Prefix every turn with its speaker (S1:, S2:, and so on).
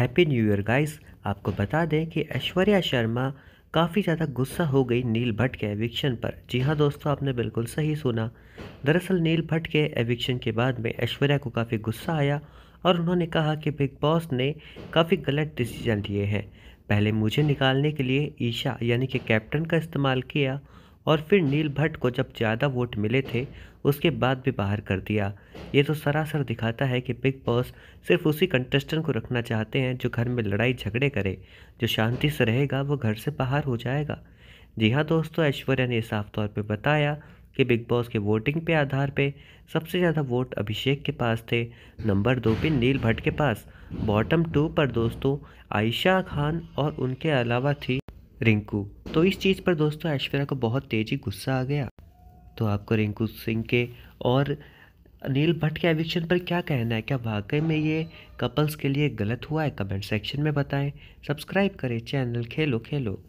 S1: happy new year guys आपको बता दें कि ऐश्वर्या शर्मा काफ़ी ज़्यादा गुस्सा हो गई नील भट्ट के एविक्शन पर जी हाँ दोस्तों आपने बिल्कुल सही सुना दरअसल नील भट्ट के एविक्शन के बाद में ऐश्वर्या को काफ़ी गुस्सा आया और उन्होंने कहा कि बिग बॉस ने काफ़ी गलत डिसीजन लिए हैं पहले मुझे निकालने के लिए ईशा यानी कि कैप्टन का इस्तेमाल किया और फिर नील भट्ट को जब ज़्यादा वोट मिले थे उसके बाद भी बाहर कर दिया ये तो सरासर दिखाता है कि बिग बॉस सिर्फ उसी कंटेस्टेंट को रखना चाहते हैं जो घर में लड़ाई झगड़े करे जो शांति से रहेगा वो घर से बाहर हो जाएगा जी हाँ दोस्तों ऐश्वर्या ने साफ तौर पर बताया कि बिग बॉस के वोटिंग पे आधार पे सबसे ज़्यादा वोट अभिषेक के पास थे नंबर दो पे नील भट्ट के पास बॉटम टू पर दोस्तों आयशा खान और उनके अलावा थी रिंकू तो इस चीज़ पर दोस्तों ऐश्वर्या को बहुत तेज़ी गुस्सा आ गया तो आपको रिंकू सिंह के और अनिल भट्ट के एविक्शन पर क्या कहना है क्या वाकई में ये कपल्स के लिए गलत हुआ है कमेंट सेक्शन में बताएं सब्सक्राइब करें चैनल खेलो खेलो